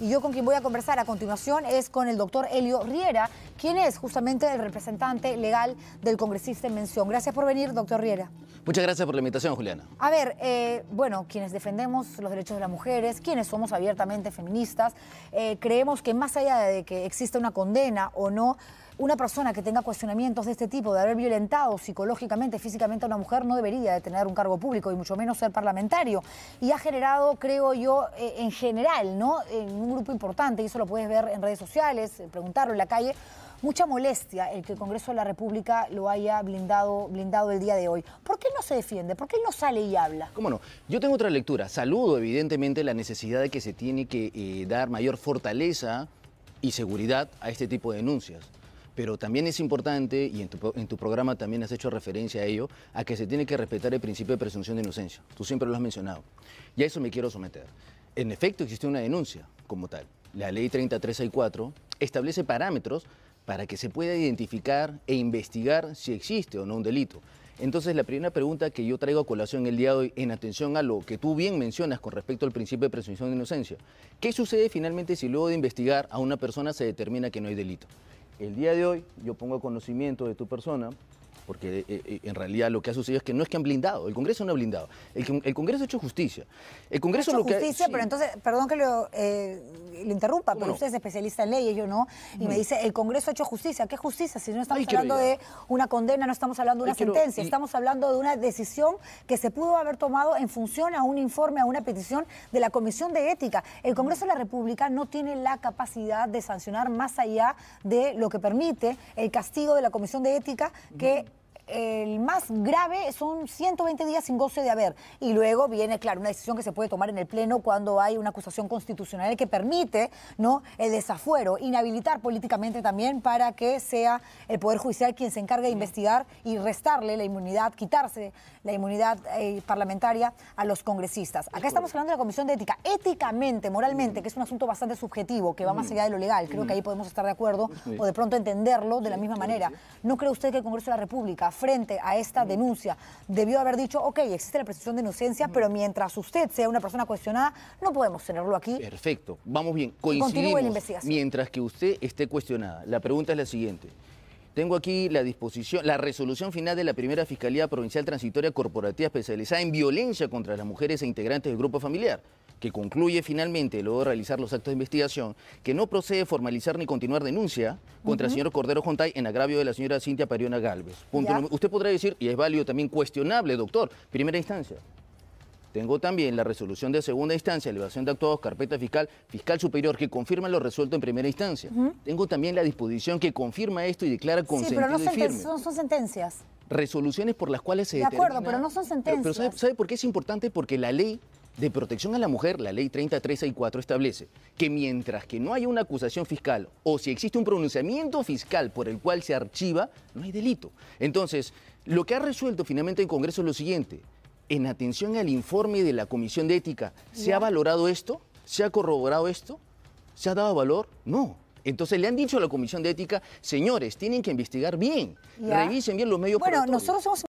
Y yo con quien voy a conversar a continuación es con el doctor Elio Riera, ¿Quién es justamente el representante legal del congresista en mención. Gracias por venir, doctor Riera. Muchas gracias por la invitación, Juliana. A ver, eh, bueno, quienes defendemos los derechos de las mujeres, quienes somos abiertamente feministas, eh, creemos que más allá de que exista una condena o no, una persona que tenga cuestionamientos de este tipo, de haber violentado psicológicamente, físicamente a una mujer, no debería de tener un cargo público y mucho menos ser parlamentario. Y ha generado, creo yo, eh, en general, ¿no? En un grupo importante, y eso lo puedes ver en redes sociales, preguntarlo en la calle, mucha molestia el que el Congreso de la República lo haya blindado, blindado el día de hoy. ¿Por qué no se defiende? ¿Por qué no sale y habla? ¿Cómo no? Yo tengo otra lectura. Saludo, evidentemente, la necesidad de que se tiene que eh, dar mayor fortaleza y seguridad a este tipo de denuncias pero también es importante, y en tu, en tu, programa también has hecho referencia a ello, a que se tiene que respetar el principio de presunción de inocencia. Tú siempre lo has mencionado. Y a eso me quiero someter. En efecto, existe una denuncia como tal. La ley 3364 establece parámetros para que se pueda identificar e investigar si existe o no un delito. Entonces, la primera pregunta que yo traigo a colación el día de hoy, en atención a lo que tú bien mencionas con respecto al principio de presunción de inocencia, ¿qué sucede finalmente si luego de investigar a una persona se determina que no hay delito? El día de hoy yo pongo a conocimiento de tu persona porque eh, eh, en realidad lo que ha sucedido es que no es que han blindado, el Congreso no ha blindado, el, Congreso ha hecho justicia. El Congreso ha hecho lo que justicia, pero entonces, perdón que lo, eh, le interrumpa, pero usted es especialista en leyes, yo no, y me dice, el Congreso ha hecho justicia, ¿qué justicia? Si no estamos hablando de una condena, no estamos hablando de una sentencia, estamos hablando de una decisión que se pudo haber tomado en función a un informe, a una petición de la Comisión de Ética. El Congreso de la República no tiene la capacidad de sancionar más allá de lo que permite el castigo de la Comisión de Ética que el más grave son 120 días sin goce de haber. Y luego viene, claro, una decisión que se puede tomar en el Pleno cuando hay una acusación constitucional que permite ¿no? el desafuero, inhabilitar políticamente también para que sea el Poder Judicial quien se encargue de investigar y restarle la inmunidad, quitarse la inmunidad eh, parlamentaria a los congresistas. Acá estamos hablando de la Comisión de Ética. Éticamente, moralmente, que es un asunto bastante subjetivo, que va más allá de lo legal, creo que ahí podemos estar de acuerdo o de pronto entenderlo de la misma manera. ¿No cree usted que el Congreso de la República frente a esta denuncia debió haber dicho, ok, existe la presunción de inocencia, pero mientras usted sea una persona cuestionada, no podemos tenerlo aquí. Perfecto, vamos bien, coincidimos. La investigación. Mientras que usted esté cuestionada, la pregunta es la siguiente. Tengo aquí la disposición, la resolución final de la primera Fiscalía Provincial Transitoria Corporativa especializada en violencia contra las mujeres e integrantes del grupo familiar que concluye finalmente, luego de realizar los actos de investigación, que no procede formalizar ni continuar denuncia contra el señor Cordero Jontay en agravio de la señora Cintia Pariona Galvez. Punto usted podrá decir, y es válido también cuestionable, doctor, primera instancia. Tengo también la resolución de segunda instancia, elevación de actuados, carpeta fiscal, fiscal superior, que confirma lo resuelto en primera instancia. Tengo también la disposición que confirma esto y declara consentido sí, pero no Son, sentencias resoluciones por las cuales se De acuerdo, pero no son sentencias. ¿sabe, por qué es importante? Porque la ley de Protección a la Mujer, la Ley 4 establece que mientras que no haya una acusación fiscal o si existe un pronunciamiento fiscal por el cual se archiva, no hay delito. Entonces, lo que ha resuelto finalmente el Congreso es lo siguiente. En atención al informe de la Comisión de Ética, ¿se ha valorado esto? ¿Se ha corroborado esto? ¿Se ha dado valor? No. Entonces le han dicho a la Comisión de Ética, señores, tienen que investigar bien, revisen bien los medios. Bueno, nosotros